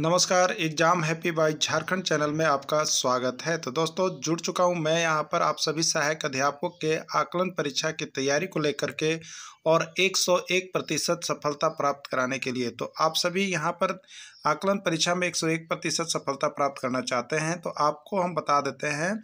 नमस्कार exam happy by Jharkhand channel में आपका स्वागत है तो दोस्तों जुड़ चुका हूं मैं यहां पर आप सभी सहायक अध्यापकों के आकलन परीक्षा की तैयारी को लेकर के और 101 प्रतिशत सफलता प्राप्त कराने के लिए तो आप सभी यहां पर आकलन परीक्षा में 101 प्रतिशत सफलता प्राप्त करना चाहते हैं तो आपको हम बता देते हैं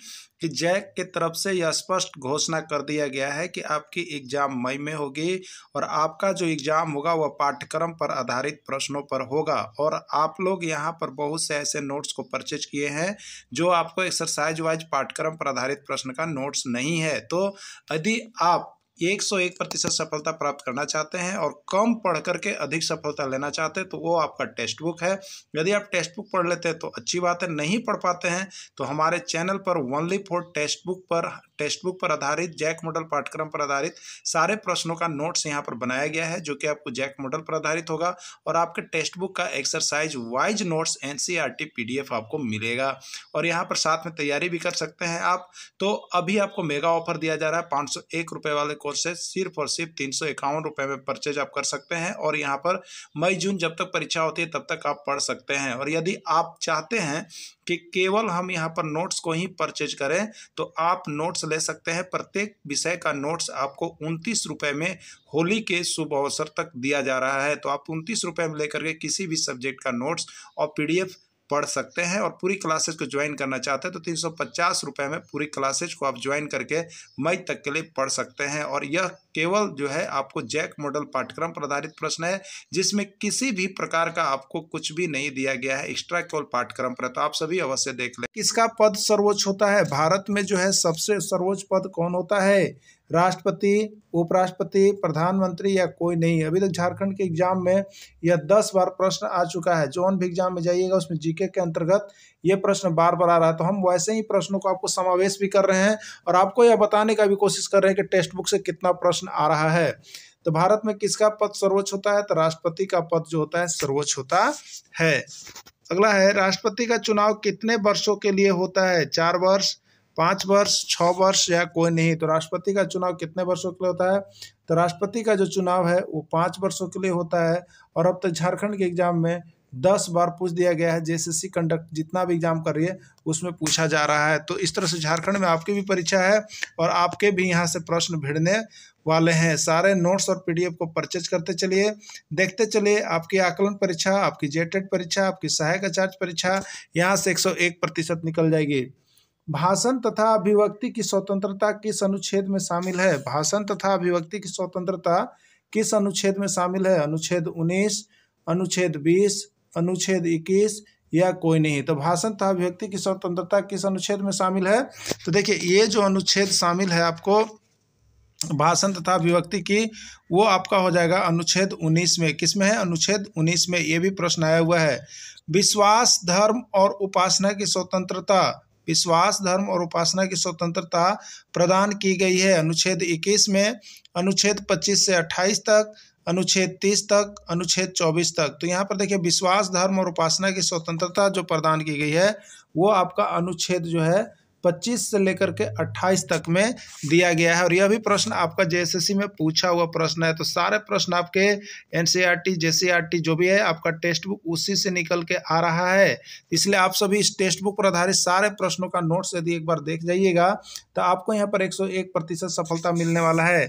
कि जैक के तरफ से यह स्पष्ट घोषणा कर दिया गया है कि आपकी एग्ज़ाम मई में होगी और आपका जो एग्ज़ाम होगा वह पाठ्यक्रम पर आधारित प्रश्नों पर होगा और आप लोग यहाँ पर बहुत से ऐसे नोट्स को परचेज किए हैं जो आपको एक्सरसाइज वाइज पाठ्यक्रम पर आधारित प्रश्न का नोट्स नहीं है तो यदि आप 101 प्रतिशत सफलता प्राप्त करना चाहते हैं और कम पढ़ करके अधिक सफलता लेना चाहते हैं तो वो आपका टेक्स्ट बुक है यदि आप टेक्स्ट बुक पढ़ लेते हैं तो अच्छी बात है नहीं पढ़ पाते हैं तो हमारे चैनल पर वनली फोर टेक्स्ट बुक पर टेक्स्ट बुक पर आधारित जैक मॉडल पाठ्यक्रम पर आधारित सारे प्रश्नों का नोट्स यहाँ पर बनाया गया है जो कि आपको जैक मॉडल पर आधारित होगा और आपके टेक्स्ट बुक का exercise wise notes N C आपको मिलेगा और यहाँ पर साथ में तैयारी भी कर सकते हैं आप तो अभी आपको मेगा ऑफर दिया जा रहा है पाँच सौ वाले कोर्सेज सिर्फ और सिर्फ तीन सौ इक्यावन रुपये में परचेज आप कर सकते हैं और यहाँ पर मई जून जब तक परीक्षा होती है तब तक आप पढ़ सकते हैं और यदि आप चाहते हैं कि केवल हम यहाँ पर नोट्स को ही परचेज करें तो आप नोट्स ले सकते हैं प्रत्येक विषय का नोट्स आपको उनतीस रुपये में होली के शुभ अवसर तक दिया जा रहा है तो आप उनतीस रुपये में लेकर के किसी भी सब्जेक्ट का नोट्स और पीडीएफ पढ़ सकते हैं और पूरी क्लासेज को ज्वाइन करना चाहते हैं तो तीन सौ पचास में पूरी क्लासेज को आप ज्वाइन करके मई तक के लिए पढ़ सकते हैं और यह केवल जो है आपको जैक मॉडल पाठ्यक्रम पर आधारित प्रश्न है जिसमें किसी भी प्रकार का आपको कुछ भी नहीं दिया गया है एक्स्ट्रा केवल पाठ्यक्रम पर तो आप सभी अवश्य देख लें किसका पद सर्वोच्च होता है भारत में जो है सबसे सर्वोच्च पद कौन होता है राष्ट्रपति उपराष्ट्रपति प्रधानमंत्री या कोई नहीं अभी तक झारखंड के एग्जाम में यह दस बार प्रश्न आ चुका है जोन भी एग्जाम में जाइएगा उसमें जीके के अंतर्गत ये प्रश्न बार बार आ रहा है तो हम वैसे ही प्रश्नों को आपको समावेश भी कर रहे हैं और आपको यह बताने का भी कोशिश कर रहे हैं कि टेक्स्ट बुक से कितना प्रश्न आ रहा है तो भारत में किसका पद सर्वोच्च होता है तो राष्ट्रपति का पद जो होता है सर्वोच्च होता है अगला है राष्ट्रपति का चुनाव कितने वर्षों के लिए होता है चार वर्ष पाँच वर्ष छः वर्ष या कोई नहीं तो राष्ट्रपति का चुनाव कितने वर्षों के लिए होता है तो राष्ट्रपति का जो चुनाव है वो पाँच वर्षों के लिए होता है और अब तक तो झारखंड के एग्जाम में दस बार पूछ दिया गया है जेएसएससी कंडक्ट जितना भी एग्जाम कर रही है उसमें पूछा जा रहा है तो इस तरह से झारखंड में आपकी भी परीक्षा है और आपके भी यहाँ से प्रश्न भिड़ने वाले हैं सारे नोट्स और पीडीएफ को परचेज करते चलिए देखते चलिए आपकी आकलन परीक्षा आपकी जेटेड परीक्षा आपकी सहायक आचार्य परीक्षा यहाँ से एक प्रतिशत निकल जाएगी भाषण तथा अभिव्यक्ति की स्वतंत्रता किस अनुच्छेद में शामिल है भाषण तथा अभिव्यक्ति की स्वतंत्रता किस अनुच्छेद में शामिल है अनुच्छेद उन्नीस अनुच्छेद बीस अनुच्छेद इक्कीस या कोई नहीं तो भाषण तथा अभिव्यक्ति की स्वतंत्रता किस अनुच्छेद में शामिल है तो देखिए ये जो अनुच्छेद शामिल है आपको भाषण तथा अभिव्यक्ति की वो आपका हो जाएगा अनुच्छेद 19 में किस में है अनुच्छेद 19 में ये भी प्रश्न आया हुआ है विश्वास धर्म और उपासना की स्वतंत्रता विश्वास धर्म और उपासना की स्वतंत्रता प्रदान की गई है अनुच्छेद 21 में अनुच्छेद 25 से 28 तक अनुच्छेद 30 तक अनुच्छेद 24 तक तो यहाँ पर देखिए विश्वास धर्म और उपासना की स्वतंत्रता जो प्रदान की गई है वो आपका अनुच्छेद जो है 25 से लेकर के 28 तक में दिया गया है और यह भी प्रश्न आपका जेएसएससी में पूछा हुआ प्रश्न है तो सारे प्रश्न आपके एनसीईआरटी जेसीईआरटी जो भी है आपका टेक्स्ट बुक उसी से निकल के आ रहा है इसलिए आप सभी इस टेक्स्ट बुक पर आधारित सारे प्रश्नों का नोट्स यदि एक बार देख जाइएगा तो आपको यहाँ पर एक प्रतिशत सफलता मिलने वाला है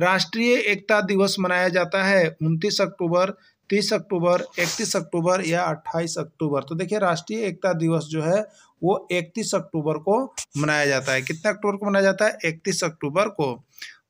राष्ट्रीय एकता दिवस मनाया जाता है उनतीस अक्टूबर तीस अक्टूबर इकतीस अक्टूबर या अट्ठाईस अक्टूबर तो देखिए राष्ट्रीय एकता दिवस जो है वो इकतीस अक्टूबर को मनाया जाता है कितने अक्टूबर को मनाया जाता है इकतीस अक्टूबर को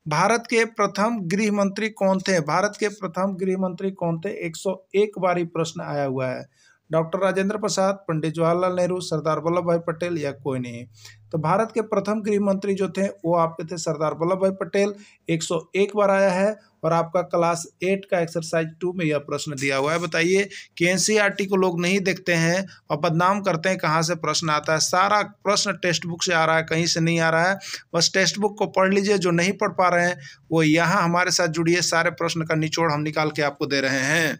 भारत के प्रथम गृह मंत्री कौन थे भारत के प्रथम गृह मंत्री कौन थे 101 बार बारी प्रश्न आया हुआ है डॉक्टर राजेंद्र प्रसाद पंडित जवाहरलाल नेहरू सरदार वल्लभ भाई पटेल या कोई नहीं तो भारत के प्रथम गृह मंत्री जो थे वो आपके थे सरदार वल्लभ भाई पटेल 101 बार आया है और आपका क्लास एट का एक्सरसाइज टू में यह प्रश्न दिया हुआ है बताइए कि एनसीईआरटी e को लोग नहीं देखते हैं और बदनाम करते हैं कहाँ से प्रश्न आता है सारा प्रश्न टेक्स्ट बुक से आ रहा है कहीं से नहीं आ रहा है बस टेक्स्ट बुक को पढ़ लीजिए जो नहीं पढ़ पा रहे हैं वो यहाँ हमारे साथ जुड़िए सारे प्रश्न का निचोड़ हम निकाल के आपको दे रहे हैं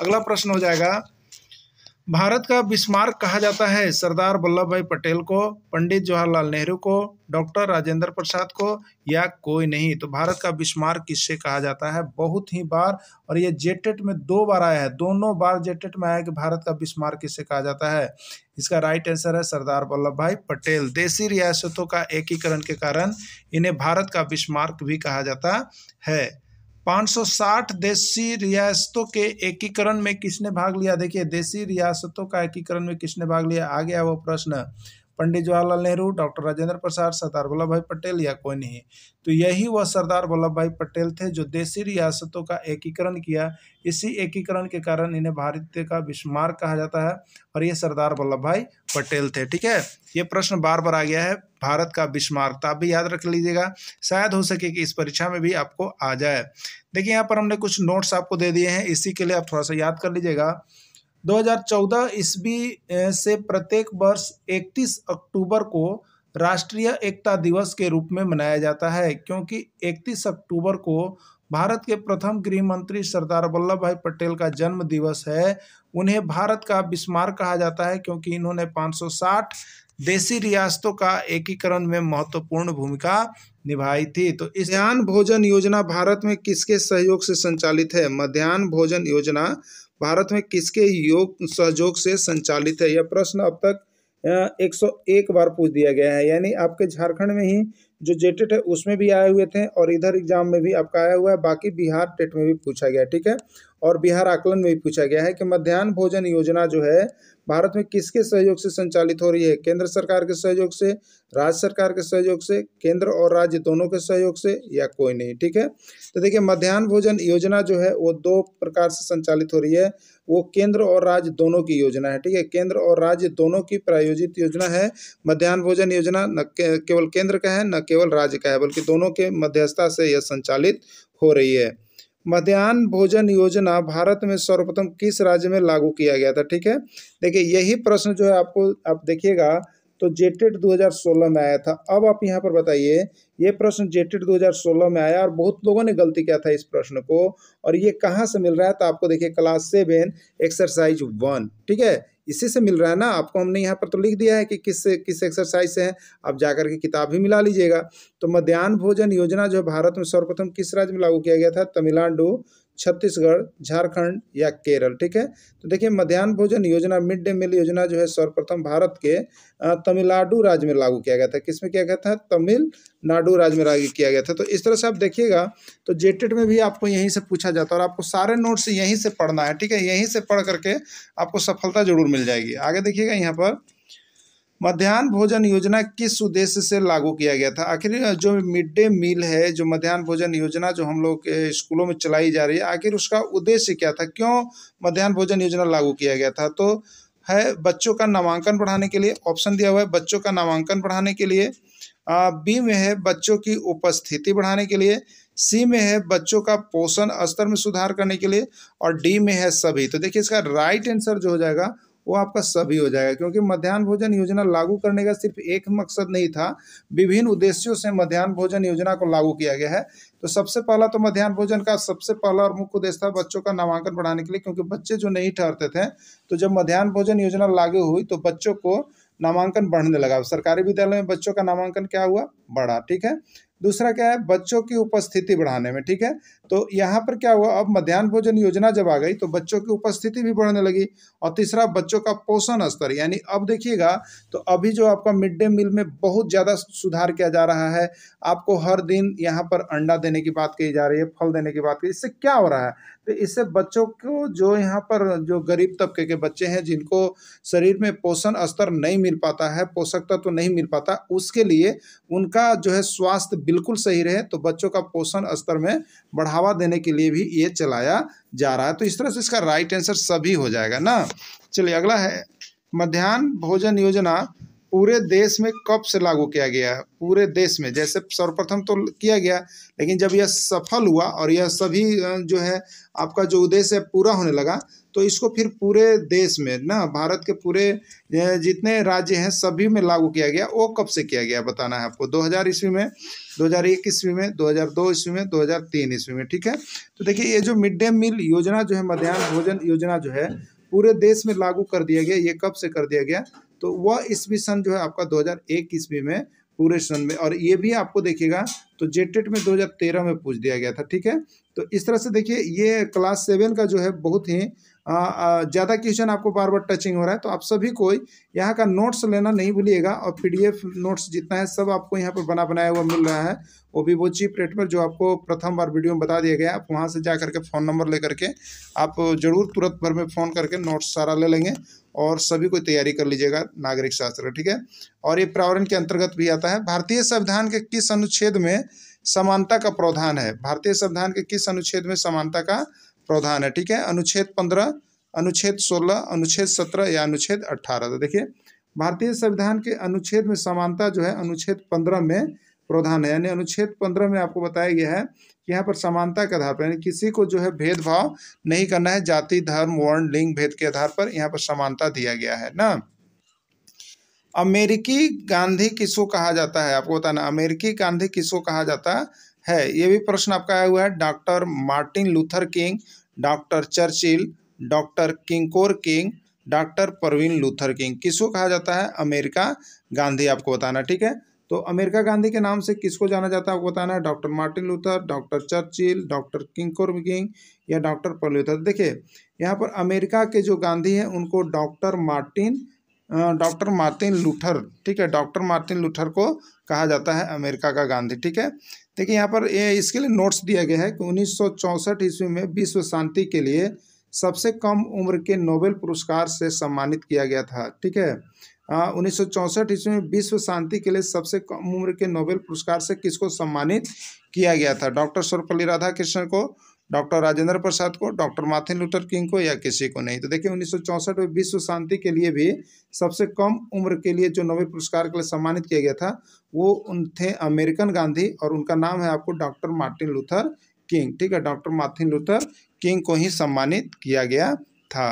अगला प्रश्न हो जाएगा भारत का बिस्मार्क कहा जाता है सरदार वल्लभ भाई पटेल को पंडित जवाहरलाल नेहरू को डॉक्टर राजेंद्र प्रसाद को या कोई नहीं तो भारत का बिस्मार्क किससे कहा जाता है बहुत ही बार और ये जेटेट में दो बार आया है दोनों बार जेटेट में आया कि भारत का बिस्मार्क किससे कहा जाता है इसका राइट आंसर है सरदार वल्लभ भाई पटेल देसी रियासतों का एकीकरण के कारण इन्हें भारत का बिस्मार्क भी कहा जाता है 560 देसी रियासतों के एकीकरण में किसने भाग लिया देखिए देसी रियासतों का एकीकरण में किसने भाग लिया आ गया वो प्रश्न पंडित जवाहरलाल नेहरू डॉक्टर राजेंद्र प्रसाद सरदार वल्लभ भाई पटेल या कोई नहीं तो यही वह सरदार वल्लभ भाई पटेल थे जो देसी रियासतों का एकीकरण किया इसी एकीकरण के कारण इन्हें भारत का विस्मार कहा जाता है और ये सरदार वल्लभ भाई पटेल थे ठीक है ये प्रश्न बार बार आ गया है भारत का विस्मार तब तो आप भी याद रख लीजिएगा शायद हो सके कि इस परीक्षा में भी आपको आ जाए देखिए यहाँ पर हमने कुछ नोट्स आपको दे दिए हैं इसी के लिए आप थोड़ा सा याद कर लीजिएगा 2014 ईस्वी से प्रत्येक वर्ष 31 अक्टूबर को राष्ट्रीय एकता दिवस के रूप में मनाया जाता है क्योंकि 31 अक्टूबर को भारत के प्रथम गृह मंत्री सरदार वल्लभ भाई पटेल का जन्म दिवस है उन्हें भारत का बिस्मार कहा जाता है क्योंकि इन्होंने 560 देसी रियासतों का एकीकरण में महत्वपूर्ण भूमिका निभाई थी तो इस मध्यान्ह भोजन योजना भारत में किसके सहयोग से संचालित है मध्यान्ह भोजन योजना भारत में किसके योग सहयोग से संचालित है यह प्रश्न अब तक 101 बार पूछ दिया गया है यानी आपके झारखंड में ही जो जेटेट है उसमें भी आए हुए थे और इधर एग्जाम में भी आपका आया हुआ है बाकी बिहार टेट में भी पूछा गया ठीक है और बिहार आकलन में भी पूछा गया है कि मध्यान्ह भोजन योजना जो है भारत में किसके सहयोग से संचालित हो रही है केंद्र सरकार के सहयोग से राज्य सरकार के सहयोग से केंद्र और राज्य दोनों के सहयोग से या कोई नहीं ठीक है तो देखिए मध्यान्ह भोजन योजना जो है वो दो प्रकार से संचालित हो रही है वो केंद्र और राज्य दोनों की योजना है ठीक है केंद्र और राज्य दोनों की प्रायोजित योजना है मध्यान्ह भोजन योजना न केवल केंद्र का है न केवल राज्य का है बल्कि दोनों के मध्यस्थता से यह संचालित हो रही है मध्यान्ह भोजन योजना भारत में सर्वप्रथम किस राज्य में लागू किया गया था ठीक है देखिए यही प्रश्न जो है आपको आप देखिएगा तो e जेटेड 2016 में आया था अब आप यहाँ पर बताइए ये प्रश्न e जेटेड 2016 में आया और बहुत लोगों ने गलती किया था इस प्रश्न को और ये कहाँ से मिल रहा है तो आपको देखिए क्लास सेवन एक्सरसाइज वन ठीक है इसी से मिल रहा है ना आपको हमने यहाँ पर तो लिख दिया है कि किस किस एक्सरसाइज से है आप जाकर के किताब भी मिला लीजिएगा तो मध्यान्ह भोजन योजना जो भारत में सर्वप्रथम किस राज्य में लागू किया गया था तमिलनाडु छत्तीसगढ़ झारखंड या केरल ठीक है तो देखिए मध्यान्ह भोजन योजना मिड डे मील योजना जो है सर्वप्रथम भारत के तमिलनाडु राज्य में लागू किया गया था किसमें किया गया था तमिलनाडु राज्य में लागू किया गया था तो इस तरह से आप देखिएगा तो जेटेड में भी आपको यहीं से पूछा जाता है और आपको सारे नोट्स यहीं से पढ़ना है ठीक है यहीं से पढ़ करके आपको सफलता जरूर मिल जाएगी आगे देखिएगा यहाँ पर मध्यान्ह भोजन योजना किस उद्देश्य से लागू किया गया था आखिर जो मिड डे मील है जो मध्यान्ह भोजन योजना जो हम लोग स्कूलों में चलाई जा रही है आखिर उसका उद्देश्य क्या था क्यों मध्यान्ह भोजन योजना लागू किया गया था तो है बच्चों का नामांकन बढ़ाने के लिए ऑप्शन दिया हुआ है बच्चों का नामांकन बढ़ाने के लिए बी में है बच्चों की उपस्थिति बढ़ाने के लिए सी में है बच्चों का पोषण स्तर में सुधार करने के लिए और डी में है सभी तो देखिए इसका राइट आंसर जो हो जाएगा वो आपका सभी हो जाएगा क्योंकि मध्यान्ह भोजन योजना लागू करने का सिर्फ एक मकसद नहीं था विभिन्न उद्देश्यों से मध्यान्ह भोजन योजना को लागू किया गया है तो सबसे पहला तो मध्यान्ह भोजन का सबसे पहला और मुख्य उद्देश्य था बच्चों का नामांकन बढ़ाने के लिए क्योंकि बच्चे जो नहीं ठहरते थे तो जब मध्यान्ह भोजन योजना लागू हुई तो बच्चों को नामांकन बढ़ने लगा सरकारी विद्यालय में बच्चों का नामांकन क्या हुआ बढ़ा ठीक है दूसरा क्या है बच्चों की उपस्थिति बढ़ाने में ठीक है तो यहाँ पर क्या हुआ अब मध्यान्ह भोजन योजना जब आ गई तो बच्चों की उपस्थिति भी बढ़ने लगी और तीसरा बच्चों का पोषण स्तर यानी अब देखिएगा तो अभी जो आपका मिड डे मील में बहुत ज़्यादा सुधार किया जा रहा है आपको हर दिन यहाँ पर अंडा देने की बात कही जा रही है फल देने की बात की इससे क्या हो रहा है तो इससे बच्चों को जो यहाँ पर जो गरीब तबके के बच्चे हैं जिनको शरीर में पोषण स्तर नहीं मिल पाता है पोषक तत्व तो नहीं मिल पाता उसके लिए उनका जो है स्वास्थ्य बिल्कुल सही रहे तो बच्चों का पोषण स्तर में बढ़ा बढ़ावा देने के लिए भी ये चलाया जा रहा है तो इस तरह से इसका राइट आंसर सभी हो जाएगा ना चलिए अगला है मध्यान्ह भोजन योजना पूरे देश में कब से लागू किया गया है पूरे देश में जैसे सर्वप्रथम तो किया गया लेकिन जब यह सफल हुआ और यह सभी जो है आपका जो उद्देश्य है पूरा होने लगा तो इसको फिर पूरे देश में ना भारत के पूरे जितने राज्य हैं सभी में लागू किया गया वो कब से किया गया बताना है आपको 2000 ईस्वी में 2001 ईस्वी में 2002 ईस्वी में 2003 ईस्वी में ठीक है तो देखिए ये जो मिड डे मील योजना जो है मध्यान्ह भोजन योजना जो है पूरे देश में लागू कर दिया गया ये कब से कर दिया गया तो वह ईस्वी सन जो है आपका दो ईस्वी में पूरे सन में और ये भी आपको देखिएगा तो जेटेट में 2013 में पूछ दिया गया था ठीक है तो इस तरह से देखिए ये क्लास सेवन का जो है बहुत ही ज़्यादा क्वेश्चन आपको बार बार टचिंग हो रहा है तो आप सभी को यहाँ का नोट्स लेना नहीं भूलिएगा और पीडीएफ नोट्स जितना है सब आपको यहाँ पर बना बनाया हुआ मिल रहा है वो भी वो चीप रेट पर जो आपको प्रथम बार वीडियो में बता दिया गया आप वहाँ से जा करके फ़ोन नंबर ले करके आप जरूर तुरंत भर में फ़ोन करके नोट्स सारा ले लेंगे और सभी को तैयारी कर लीजिएगा नागरिक शास्त्र ठीक है और ये प्रावरण के अंतर्गत भी आता है भारतीय संविधान के किस अनुच्छेद में समानता का प्रावधान है भारतीय संविधान के किस अनुच्छेद में समानता का प्रावधान है ठीक है अनुच्छेद पंद्रह अनुच्छेद सोलह अनुच्छेद सत्रह या अनुच्छेद अट्ठारह तो देखिए भारतीय संविधान के अनुच्छेद में समानता जो है अनुच्छेद पंद्रह में प्रावधान है यानी अनुच्छेद पंद्रह में आपको बताया गया है कि यहाँ पर समानता के आधार पर यानी किसी को जो है भेदभाव नहीं करना है जाति धर्म वर्ण लिंग भेद के आधार पर यहाँ पर समानता दिया गया है ना अमेरिकी गांधी किसको कहा जाता है आपको बताना अमेरिकी गांधी किसको कहा जाता है है ये भी प्रश्न आपका आया हुआ है doctor Martin Luther King doctor Churchill doctor किंकोर King doctor Parveen Luther King किसको कहा जाता है अमेरिका गांधी आपको बताना ठीक है तो अमेरिका गांधी के नाम से किसको जाना जाता है आपको बताना है doctor Martin Luther doctor Churchill doctor किंकोर किंग या डॉक्टर परवीन लूथर देखिए यहाँ पर अमेरिका के जो गांधी हैं उनको doctor Martin doctor Martin Luther ठीक है डॉक्टर मार्टिन लूथर को कहा जाता है अमेरिका का गांधी ठीक है देखिए यहाँ पर इसके लिए नोट्स दिया गया है कि उन्नीस ईस्वी में विश्व शांति के लिए सबसे कम उम्र के नोबेल पुरस्कार से सम्मानित किया गया था ठीक है उन्नीस ईस्वी में विश्व शांति के लिए सबसे कम उम्र के नोबेल पुरस्कार से किसको सम्मानित किया गया था डॉक्टर सर्वपल्ली राधाकृष्णन को डॉक्टर राजेंद्र प्रसाद को डॉक्टर मार्थिन लूथर किंग को या किसी को नहीं तो देखिए उन्नीस में विश्व शांति के लिए भी सबसे कम उम्र के लिए जो नोबेल पुरस्कार के लिए सम्मानित किया गया था वो उन थे अमेरिकन गांधी और उनका नाम है आपको डॉक्टर मार्टिन लूथर किंग ठीक है डॉक्टर मार्टिन लूथर किंग को ही सम्मानित किया गया था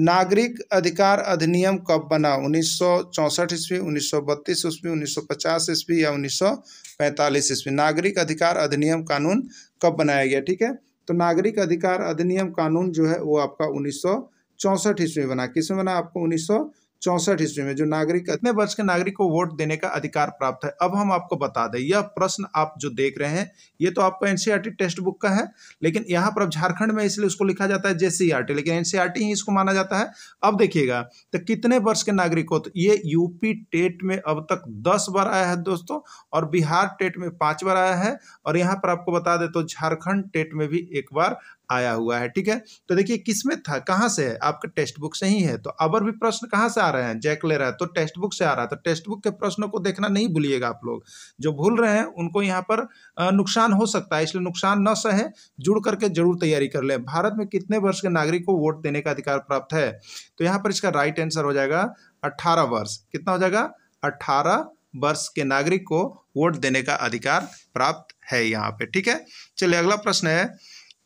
नागरिक अधिकार अधिनियम कब बना उन्नीस सौ चौंसठ ईस्वी उन्नीस सौ बत्तीस ईस्वी उन्नीस सौ पचास ईस्वी या उन्नीस सौ पैंतालीस ईस्वी नागरिक अधिकार अधिनियम कानून कब बनाया गया ठीक है तो नागरिक अधिकार अधिनियम कानून जो है वो आपका उन्नीस सौ चौंसठ ईस्वी बना किसमें बना आपको उन्नीस सौ चौसठ ईस्वी में जो नागरिक इतने वर्ष के नागरिक को वोट देने का अधिकार प्राप्त है अब हम आपको बता दें यह प्रश्न आप जो देख रहे हैं ये तो आपका एनसीईआरटी e टेक्स्ट बुक का है लेकिन यहाँ पर अब झारखंड में इसलिए उसको लिखा जाता है जेसीईआरटी e लेकिन एनसीईआरटी e ही इसको माना जाता है अब देखिएगा तो कितने वर्ष के नागरिक हो तो ये यूपी टेट में अब तक दस बार आया है दोस्तों और बिहार टेट में पाँच बार आया है और यहाँ पर आपको बता दें तो झारखंड टेट में भी एक बार आया हुआ है ठीक है तो देखिए किसमें था कहाँ से है आपके टेक्स्ट बुक से ही है तो अबर भी प्रश्न कहाँ से आ रहे हैं जैक ले रहा है तो टेक्स्ट बुक से आ रहा है तो टेक्स्ट बुक के प्रश्नों को देखना नहीं भूलिएगा आप लोग जो भूल रहे हैं उनको यहाँ पर नुकसान हो सकता है इसलिए नुकसान न सहे जुड़ करके जरूर तैयारी कर ले भारत में कितने वर्ष के नागरिक को वोट देने का अधिकार प्राप्त है तो यहाँ पर इसका राइट आंसर हो जाएगा अट्ठारह वर्ष कितना हो जाएगा अट्ठारह वर्ष के नागरिक को वोट देने का अधिकार प्राप्त है यहाँ पे ठीक है चलिए अगला प्रश्न है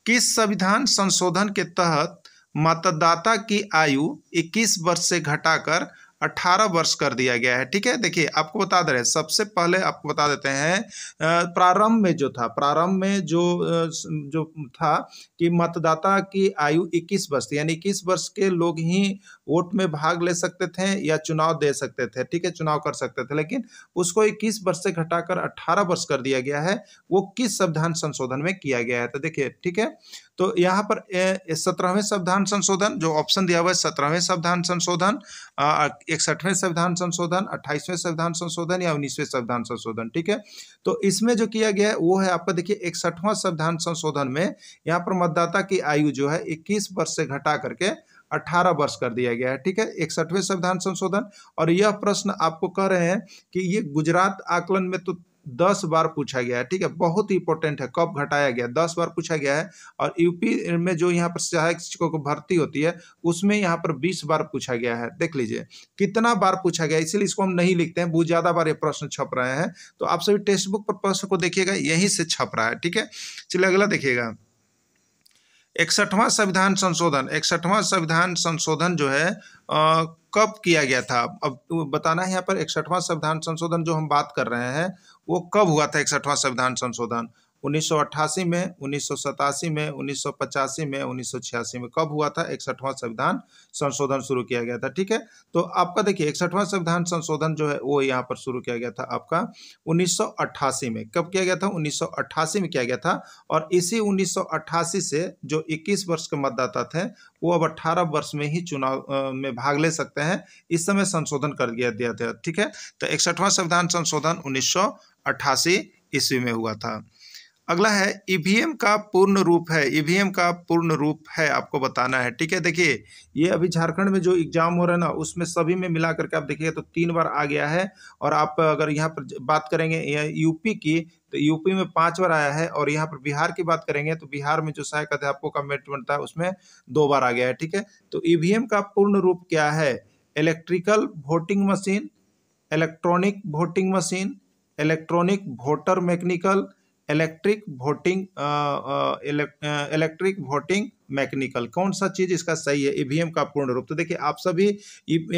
किस संविधान संशोधन के तहत मतदाता की आयु 21 वर्ष से घटाकर 18 वर्ष कर दिया गया है ठीक है देखिए आपको बता दे रहे सबसे पहले आपको बता देते हैं प्रारंभ में जो था प्रारंभ में जो जो था कि मतदाता की आयु 21 वर्ष यानी 21 वर्ष के लोग ही वोट में भाग ले सकते थे या चुनाव दे सकते थे ठीक है चुनाव कर सकते थे लेकिन उसको 21 वर्ष से घटाकर 18 वर्ष कर दिया गया है वो किस संविधान संशोधन में किया गया है तो देखिए ठीक है तो यहाँ पर सत्रहवें संविधान संशोधन जो ऑप्शन दिया हुआ है सत्रहवें संविधान संशोधन इकसठवें संविधान संशोधन अट्ठाईसवें संविधान संशोधन या उन्नीसवें संविधान संशोधन ठीक है तो इसमें जो किया गया है वो है आपका देखिए इकसठवां संविधान संशोधन में यहाँ पर मतदाता की आयु जो है इक्कीस वर्ष से घटा करके 18 वर्ष कर दिया गया है ठीक है इकसठवें संविधान संशोधन और यह प्रश्न आपको कह रहे हैं कि ये गुजरात आकलन में तो दस बार पूछा गया है ठीक है बहुत ही इंपॉर्टेंट है कब घटाया गया दस बार पूछा गया है और यूपी में जो यहाँ पर सहायक शिक्षकों को भर्ती होती है उसमें यहाँ पर बीस बार पूछा गया है देख लीजिए कितना बार पूछा गया इसलिए इसको हम नहीं लिखते हैं बहुत ज़्यादा बार ये प्रश्न छप रहे हैं तो आप सभी टेक्स्ट बुक पर प्रश्न को देखिएगा यहीं से छप रहा है ठीक है चलिए अगला देखिएगा इकसठवां संविधान संशोधन इकसठवां संविधान संशोधन जो है आ, कब किया गया था अब बताना है यहाँ पर इकसठवां संविधान संशोधन जो हम बात कर रहे हैं वो कब हुआ था इकसठवां संविधान संशोधन 1988 में उन्नीस में उन्नीस में उन्नीस में कब हुआ था इकसठवां संविधान संशोधन शुरू किया गया था ठीक है तो आपका देखिए इकसठवां संविधान संशोधन जो है वो यहाँ पर शुरू किया गया था आपका 1988 में कब किया गया था 1988 में किया गया था और इसी 1988 से जो 21 वर्ष के मतदाता थे वो अब 18 वर्ष में ही चुनाव में भाग ले सकते हैं इस समय संशोधन कर दिया दिया था ठीक है तो इकसठवां संविधान संशोधन उन्नीस अट्ठासी ईस्वी में हुआ था अगला है ईवीएम का पूर्ण रूप है ईवीएम का पूर्ण रूप है आपको बताना है ठीक है देखिए ये अभी झारखंड में जो एग्जाम हो रहा है ना उसमें सभी में मिला करके आप देखिए तो तीन बार आ गया है और आप अगर यहाँ पर बात करेंगे यूपी की तो यूपी में पांच बार आया है और यहाँ पर बिहार की बात करेंगे तो बिहार में जो सहायक अध्यापकों का मेट बनता है उसमें दो बार आ गया है ठीक है तो ईवीएम का पूर्ण रूप क्या है electrical voting machine electronic voting machine electronic voter mechanical electric voting electric voting mechanical कौन सा चीज इसका सही है ईवीएम e का पूर्ण रूप तो देखिए आप सभी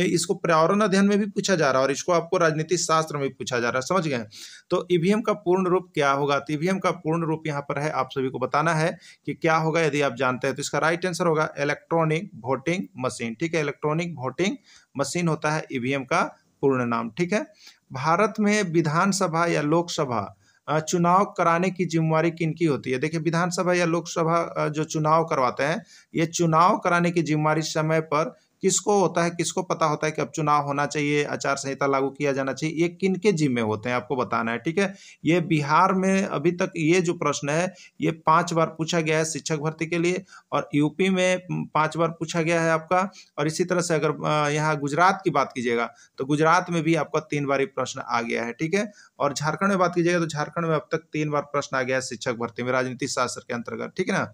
इसको पर्यावरण अध्ययन में भी पूछा जा रहा है और इसको आपको राजनीति शास्त्र में भी पूछा जा रहा है समझ गए तो ईवीएम e का पूर्ण रूप क्या होगा तो ईवीएम e का पूर्ण रूप यहाँ पर है आप सभी को बताना है कि क्या होगा यदि आप जानते हैं तो इसका राइट आंसर होगा इलेक्ट्रॉनिक वोटिंग मशीन ठीक है इलेक्ट्रॉनिक वोटिंग मशीन होता है ईवीएम का पूर्ण नाम ठीक है भारत में विधानसभा या लोकसभा चुनाव कराने की जिम्मेवारी किनकी होती है देखिए विधानसभा या लोकसभा जो चुनाव करवाते हैं ये चुनाव कराने की जिम्मेवारी समय पर किसको होता है किसको पता होता है कि अब चुनाव होना चाहिए आचार संहिता लागू किया जाना चाहिए ये किन के जिम्मे होते हैं आपको बताना है ठीक है ये बिहार में अभी तक ये जो प्रश्न है ये पांच बार पूछा गया है शिक्षक भर्ती के लिए और यूपी में पांच बार पूछा गया है आपका और इसी तरह से अगर यहाँ गुजरात की बात कीजिएगा तो गुजरात में भी आपका तीन बार प्रश्न आ गया है ठीक है और झारखंड में बात कीजिएगा तो झारखंड में अब तक तीन बार प्रश्न आ गया है शिक्षक भर्ती में राजनीति शास्त्र के अंतर्गत ठीक है ना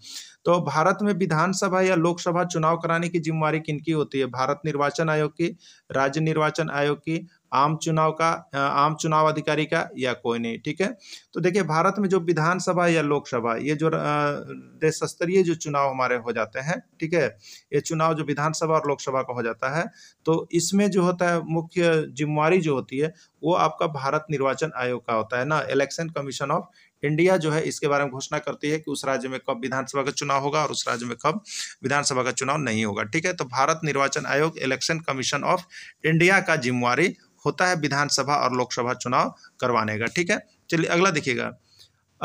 तो भारत में विधानसभा या लोकसभा चुनाव कराने की जिम्मेवारी किनकी होती है भारत निर्वाचन आयोग की राज्य निर्वाचन आयोग की आम चुनाव का आम चुनाव अधिकारी का या कोई नहीं ठीक है तो देखिए भारत में जो विधानसभा या लोकसभा ये जो देश स्तरीय जो चुनाव हमारे हो जाते हैं ठीक है ये चुनाव जो विधानसभा और लोकसभा का हो जाता है तो इसमें जो होता है मुख्य जिम्मेवारी जो होती है वो आपका भारत निर्वाचन आयोग का होता है ना इलेक्शन कमीशन ऑफ इंडिया जो है इसके बारे में घोषणा करती है कि उस राज्य में कब विधानसभा का चुनाव होगा और उस राज्य में कब विधानसभा का चुनाव नहीं होगा ठीक है तो भारत निर्वाचन आयोग इलेक्शन कमीशन ऑफ इंडिया का जिम्मेवारी होता है विधानसभा और लोकसभा चुनाव करवाने का ठीक है चलिए अगला देखिएगा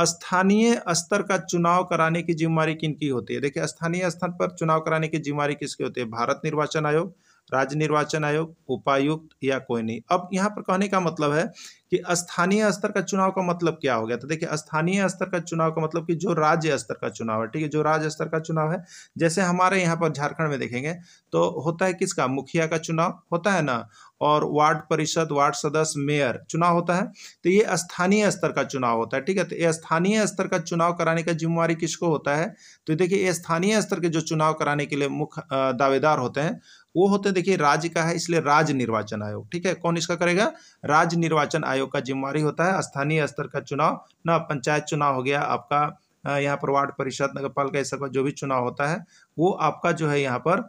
स्थानीय स्तर का चुनाव कराने की जिम्मेवारी किन की होती है देखिए स्थानीय स्तर पर चुनाव कराने की जिम्मेवारी किसकी होती है भारत निर्वाचन आयोग राज्य निर्वाचन आयोग उपायुक्त या कोई नहीं अब यहाँ पर कहने का मतलब है कि स्थानीय स्तर का चुनाव का मतलब क्या हो गया तो देखिए स्थानीय स्तर का चुनाव का मतलब कि जो राज्य स्तर का चुनाव है ठीक है जो राज्य स्तर का चुनाव है जैसे हमारे यहाँ पर झारखंड में देखेंगे तो होता है किसका मुखिया का चुनाव होता है ना और वार्ड परिषद वार्ड सदस्य मेयर चुनाव होता है तो ये स्थानीय स्तर का चुनाव होता है ठीक है तो ये स्थानीय स्तर का चुनाव कराने का जिम्मेवारी किसको होता है तो देखिए ये स्थानीय स्तर के जो चुनाव कराने के लिए मुख्य दावेदार होते हैं वो होते हैं देखिए राज्य का है इसलिए राज्य निर्वाचन आयोग ठीक है कौन इसका करेगा राज्य निर्वाचन आयोग का जिम्मेवारी होता है स्थानीय स्तर का चुनाव ना पंचायत चुनाव हो गया आपका यहाँ पर वार्ड परिषद नगर पालिका इस का जो भी चुनाव होता है वो आपका जो है यहाँ पर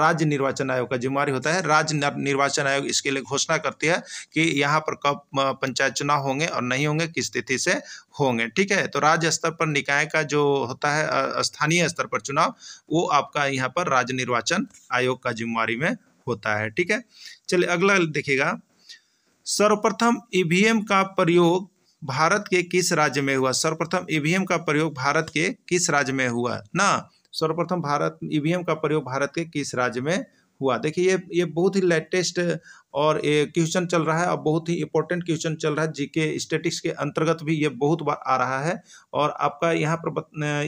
राज्य निर्वाचन आयोग का जिम्मेवारी होता है राज्य निर्वाचन आयोग इसके लिए घोषणा करती है कि यहाँ पर कब पंचायत चुनाव होंगे और नहीं होंगे किस तिथि से होंगे ठीक है तो राज्य स्तर पर निकाय का जो होता है स्थानीय स्तर पर चुनाव वो आपका यहाँ पर राज्य निर्वाचन आयोग का जिम्मेवारी में होता है ठीक है चलिए अगला देखिएगा सर्वप्रथम ईवीएम का प्रयोग भारत के किस राज्य में हुआ सर्वप्रथम ईवीएम का प्रयोग भारत के किस राज्य में हुआ ना सर्वप्रथम भारत ईवीएम का प्रयोग भारत के किस राज्य में हुआ देखिए ये ये बहुत ही लेटेस्ट और ये क्वेश्चन चल रहा है और बहुत ही इंपॉर्टेंट क्वेश्चन चल रहा है जीके स्टेटिक्स के अंतर्गत भी ये बहुत बार आ रहा है और आपका यहाँ पर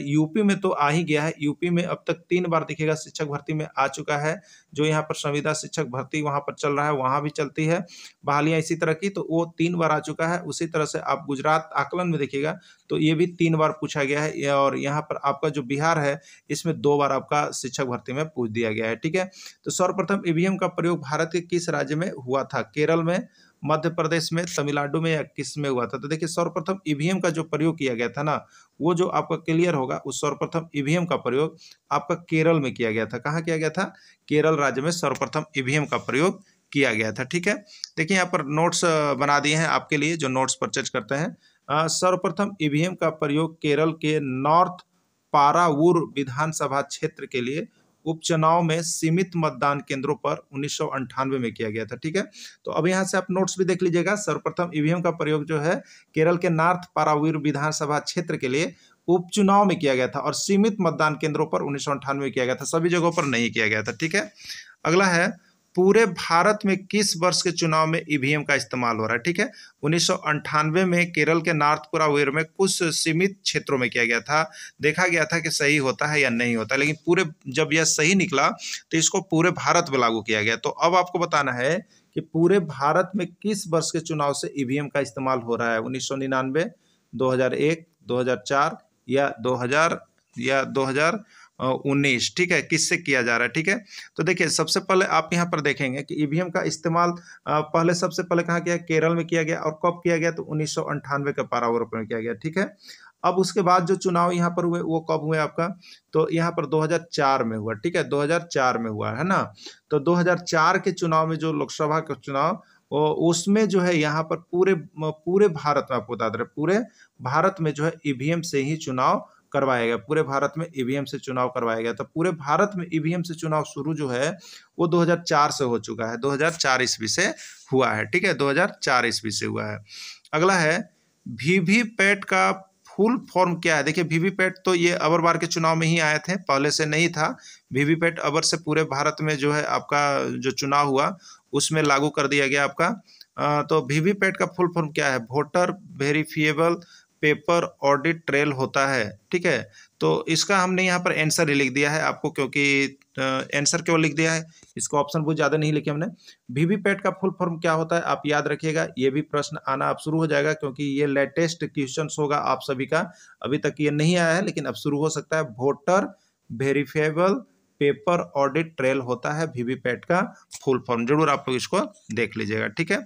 यूपी में तो आ ही गया है यूपी में अब तक तीन बार दिखेगा शिक्षक भर्ती में आ चुका है जो यहाँ पर संविदा शिक्षक भर्ती वहाँ पर चल रहा है वहाँ भी चलती है बहालियाँ इसी तरह की तो वो तीन बार आ चुका है उसी तरह से आप गुजरात आकलन में देखिएगा तो ये भी तीन बार पूछा गया है और यहाँ पर आपका जो बिहार है इसमें दो बार आपका शिक्षक भर्ती में पूछ दिया गया है ठीक है तो सर्वप्रथम ईवीएम e का प्रयोग भारत के किस राज्य में हुआ था केरल में मध्य प्रदेश में तमिलनाडु में या किस में हुआ था तो देखिए सर्वप्रथम ईवीएम का जो प्रयोग किया गया था ना वो जो आपका क्लियर होगा उस सर्वप्रथम ईवीएम का प्रयोग आपका केरल में किया गया था कहाँ किया गया था केरल राज्य में सर्वप्रथम ईवीएम का प्रयोग किया गया था ठीक है देखिए यहाँ पर नोट्स बना दिए हैं आपके लिए जो नोट्स परचेज करते हैं सर्वप्रथम ईवीएम का प्रयोग केरल के नॉर्थ पारावूर विधानसभा क्षेत्र के लिए उपचुनाव में सीमित मतदान केंद्रों पर उन्नीस में किया गया था ठीक है तो अब यहाँ से आप नोट्स भी देख लीजिएगा सर्वप्रथम ईवीएम का प्रयोग जो है केरल के नॉर्थ पारावीर विधानसभा क्षेत्र के लिए उपचुनाव में किया गया था और सीमित मतदान केंद्रों पर उन्नीस में किया गया था सभी जगहों पर नहीं किया गया था ठीक है अगला है पूरे भारत में किस वर्ष के चुनाव में ईवीएम का इस्तेमाल हो रहा है ठीक है उन्नीस में केरल के नार्थपुरा वेर में कुछ सीमित क्षेत्रों में किया गया था देखा गया था कि सही होता है या नहीं होता लेकिन पूरे जब यह सही निकला तो इसको पूरे भारत में लागू किया गया तो अब आपको बताना है कि पूरे भारत में किस वर्ष के चुनाव से ईवीएम का इस्तेमाल हो रहा है उन्नीस सौ निन्यानवे या दो या दो उन्नीस ठीक है किससे किया जा रहा है ठीक है तो देखिए सबसे पहले आप यहाँ पर देखेंगे कि ईवीएम e का इस्तेमाल पहले सबसे पहले कहाँ किया केरल में किया गया और कब किया गया तो उन्नीस सौ अंठानवे का पारावरोप में किया गया ठीक है अब उसके बाद जो चुनाव यहाँ पर हुए वो कब हुए आपका तो यहाँ पर 2004 में हुआ ठीक है 2004 में हुआ है ना तो 2004 के चुनाव में जो लोकसभा का चुनाव उसमें जो है यहाँ पर पूरे पूरे भारत में आपको बता दे रहे पूरे भारत में जो है ईवीएम e से ही चुनाव करवाया गया पूरे भारत में ईवीएम e से चुनाव करवाया गया तो पूरे भारत में ईवीएम e से चुनाव शुरू जो है वो 2004 से हो चुका है 2004 ईस्वी से हुआ है ठीक है 2004 ईस्वी से हुआ है अगला है वीवीपैट का फुल फॉर्म क्या है देखिए वीवीपैट तो ये अवर बार के चुनाव में ही आए थे पहले से नहीं था वीवीपैट अवर से पूरे भारत में जो है आपका जो चुनाव हुआ उसमें लागू कर दिया गया आपका तो वीवीपैट का फुल फॉर्म क्या है voter verifiable paper audit trail होता है ठीक है तो इसका हमने यहाँ पर आंसर ही लिख दिया है आपको क्योंकि आंसर क्यों लिख दिया है इसको ऑप्शन बहुत ज़्यादा नहीं लिखे हमने वीवीपैट का फुल फॉर्म क्या होता है आप याद रखिएगा ये भी प्रश्न आना अब शुरू हो जाएगा क्योंकि ये लेटेस्ट क्वेश्चन होगा आप सभी का अभी तक ये नहीं आया है लेकिन अब शुरू हो सकता है voter verifiable paper audit trail होता है वीवीपैट का फुल फॉर्म जरूर आप लोग इसको देख लीजिएगा ठीक है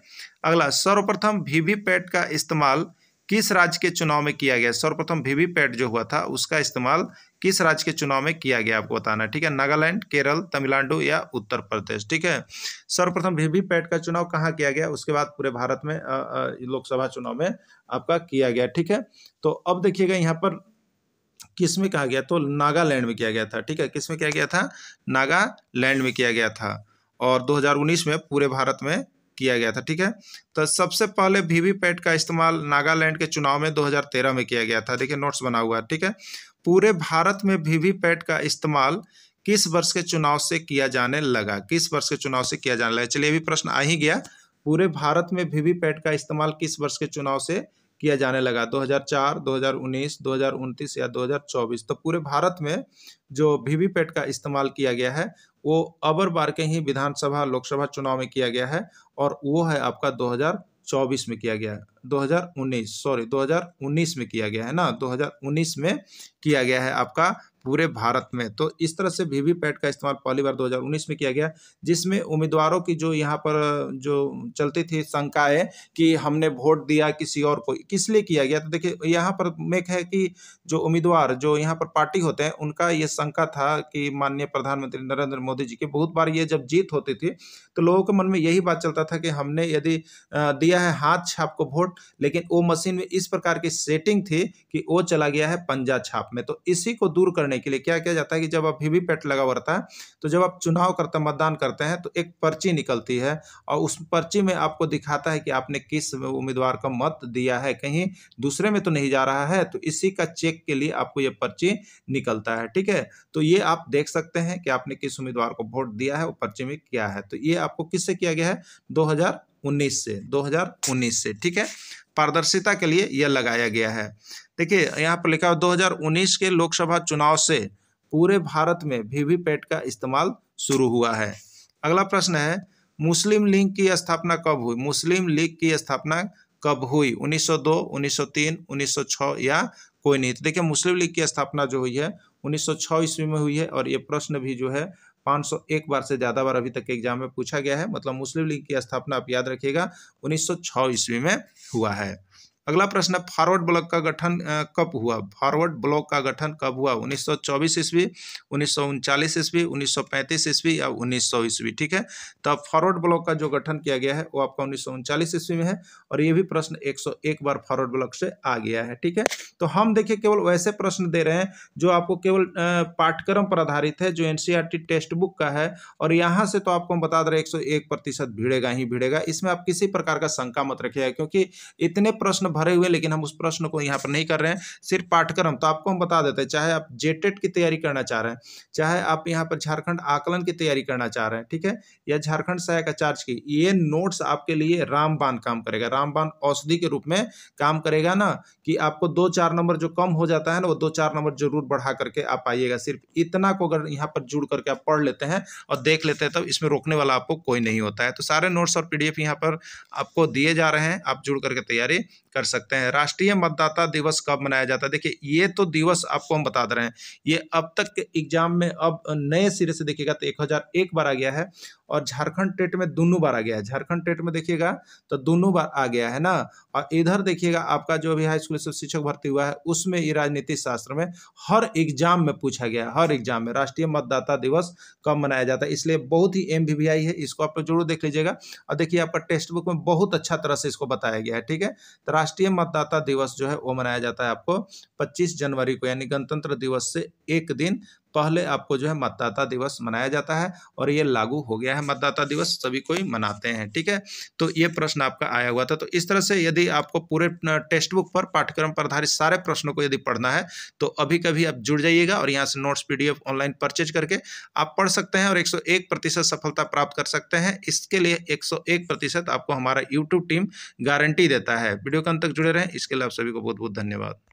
अगला सर्वप्रथम वीवीपैट का इस्तेमाल किस राज्य के चुनाव में किया गया सर्वप्रथम वीवीपैट जो हुआ था उसका इस्तेमाल किस राज्य के चुनाव में किया गया आपको बताना ठीक है नागालैंड केरल तमिलनाडु या उत्तर प्रदेश ठीक है सर्वप्रथम वीवीपैट का चुनाव कहाँ किया गया उसके बाद पूरे भारत में लोकसभा चुनाव में आपका किया गया ठीक है तो अब देखिएगा यहाँ पर किस में कहा गया तो नागालैंड में किया गया था ठीक है किस में किया गया था नागालैंड में किया गया था और 2019 में पूरे भारत में किया गया था ठीक है तो सबसे पहले वीवीपैट का इस्तेमाल नागालैंड के चुनाव में 2013 में किया गया था देखिए नोट्स बना हुआ है ठीक है पूरे भारत में वीवीपैट का इस्तेमाल किस वर्ष के चुनाव से किया जाने लगा किस वर्ष के चुनाव से किया जाने लगा चलिए अभी प्रश्न आ ही गया पूरे भारत में वीवीपैट का इस्तेमाल किस वर्ष के चुनाव से किया जाने लगा 2004, 2019, 2029 या 2024 तो पूरे भारत में जो वीवीपैट का इस्तेमाल किया गया है वो अबर बार के ही विधानसभा लोकसभा चुनाव में किया गया है और वो है आपका 2024 में किया गया 2019 सॉरी 2019 में किया गया है ना 2019 में किया गया है आपका पूरे भारत में तो इस तरह से वीवीपैट का इस्तेमाल पहली बार 2019 में किया गया जिसमें उम्मीदवारों की जो यहाँ पर जो चलती थी शंकाएं कि हमने वोट दिया किसी और को किस लिए किया गया तो देखिए यहाँ पर मेक है कि जो उम्मीदवार जो यहाँ पर पार्टी होते हैं उनका ये शंका था कि माननीय प्रधानमंत्री नरेंद्र मोदी जी की बहुत बार ये जब जीत होती थी तो लोगों के मन में यही बात चलता था कि हमने यदि दिया है हाथ छाप को वोट लेकिन वो मशीन में इस प्रकार की सेटिंग थी कि वो चला गया है पंजा छाप में तो इसी को दूर करने करने के लिए क्या किया जाता है कि जब आप वीवीपैट लगा हुआ है तो जब आप चुनाव करते मतदान करते हैं तो एक पर्ची निकलती है और उस पर्ची में आपको दिखाता है कि आपने किस उम्मीदवार का मत दिया है कहीं दूसरे में तो नहीं जा रहा है तो इसी का चेक के लिए आपको ये पर्ची निकलता है ठीक है तो ये आप देख सकते हैं कि आपने किस उम्मीदवार को वोट दिया है वो पर्ची में क्या है तो ये आपको किससे किया गया है दो 2019 से 2019 से ठीक है पारदर्शिता के लिए यह लगाया गया है देखिए यहाँ पर लिखा है 2019 के लोकसभा चुनाव से पूरे भारत में वीवीपैट का इस्तेमाल शुरू हुआ है अगला प्रश्न है मुस्लिम लीग की स्थापना कब हुई मुस्लिम लीग की स्थापना कब हुई 1902, 1903, 1906 या कोई नहीं तो देखिये मुस्लिम लीग की स्थापना जो हुई है 1906 ईस्वी में हुई है और ये प्रश्न भी जो है 501 बार से ज़्यादा बार अभी तक एग्जाम में पूछा गया है मतलब मुस्लिम लीग की स्थापना आप याद रखिएगा 1906 ईस्वी में हुआ है अगला प्रश्न है फॉरवर्ड ब्लॉक का गठन कब हुआ फॉरवर्ड ब्लॉक का गठन कब हुआ 1924 ईस्वी उन्नीस सौ ईस्वी उन्नीस ईस्वी या 1900 ईस्वी ठीक है तो फॉरवर्ड ब्लॉक का जो गठन किया गया है वो आपका उन्नीस ईस्वी में है और ये भी प्रश्न 101 बार फॉरवर्ड ब्लॉक से आ गया है ठीक है तो हम देखिए केवल वैसे प्रश्न दे रहे हैं जो आपको केवल पाठ्यक्रम पर आधारित है जो एन टेक्स्ट बुक का है और यहाँ से तो आपको हम बता दे रहे एक सौ एक प्रतिशत भिड़ेगा ही भिड़ेगा इसमें आप किसी प्रकार का शंका मत रखिएगा क्योंकि इतने प्रश्न भरे हुए लेकिन हम उस प्रश्न को यहाँ पर नहीं कर रहे हैं सिर्फ पाठ्यक्रम तो आपको हम बता देते हैं चाहे आप जेटेट की तैयारी करना चाह रहे हैं चाहे आप यहाँ पर झारखंड आकलन की तैयारी करना चाह रहे हैं ठीक है या झारखंड सहायक आचार्य की ये नोट्स आपके लिए रामबान काम करेगा रामबान औषधि के रूप में काम करेगा ना कि आपको दो चार नंबर जो कम हो जाता है ना वो दो चार नंबर जरूर बढ़ा करके आप आइएगा सिर्फ इतना को अगर यहाँ पर जुड़ करके आप पढ़ लेते हैं और देख लेते हैं तो इसमें रोकने वाला आपको कोई नहीं होता है तो सारे नोट्स और पीडीएफ यहाँ पर आपको दिए जा रहे हैं आप जुड़ करके तैयारी कर सकते हैं राष्ट्रीय मतदाता दिवस कब मनाया जाता है देखिए ये तो दिवस आपको हम बता दे रहे हैं ये अब तक के एग्जाम में अब नए सिरे से देखिएगा तो एक बार आ गया है और झारखंड टेट में दोनों बार आ गया है झारखंड टेट में देखिएगा तो दोनों बार आ गया है ना और इधर देखिएगा आपका जो भी हाई स्कूल शिक्षक भर्ती हुआ है उसमें ये राजनीति शास्त्र में हर एग्जाम में पूछा गया हर एग्जाम में राष्ट्रीय मतदाता दिवस कब मनाया जाता है इसलिए बहुत ही एम है इसको आप जरूर देख लीजिएगा और देखिए आपका टेक्स्ट बुक में बहुत अच्छा तरह से इसको बताया गया है ठीक है तो राष्ट्रीय मतदाता दिवस जो है वो मनाया जाता है आपको पच्चीस जनवरी को यानी गणतंत्र दिवस से एक दिन पहले आपको जो है मतदाता दिवस मनाया जाता है और ये लागू हो गया है मतदाता दिवस सभी कोई मनाते हैं ठीक है तो ये प्रश्न आपका आया हुआ था तो इस तरह से यदि आपको पूरे टेक्स्ट बुक पर पाठ्यक्रम पर आधारित सारे प्रश्नों को यदि पढ़ना है तो अभी कभी आप जुड़ जाइएगा और यहाँ से नोट्स पी ऑनलाइन परचेज करके आप पढ़ सकते हैं और एक प्रतिशत सफलता प्राप्त कर सकते हैं इसके लिए एक प्रतिशत आपको हमारा यूट्यूब टीम गारंटी देता है वीडियो का अंत तक जुड़े रहें इसके लिए आप सभी को बहुत बहुत धन्यवाद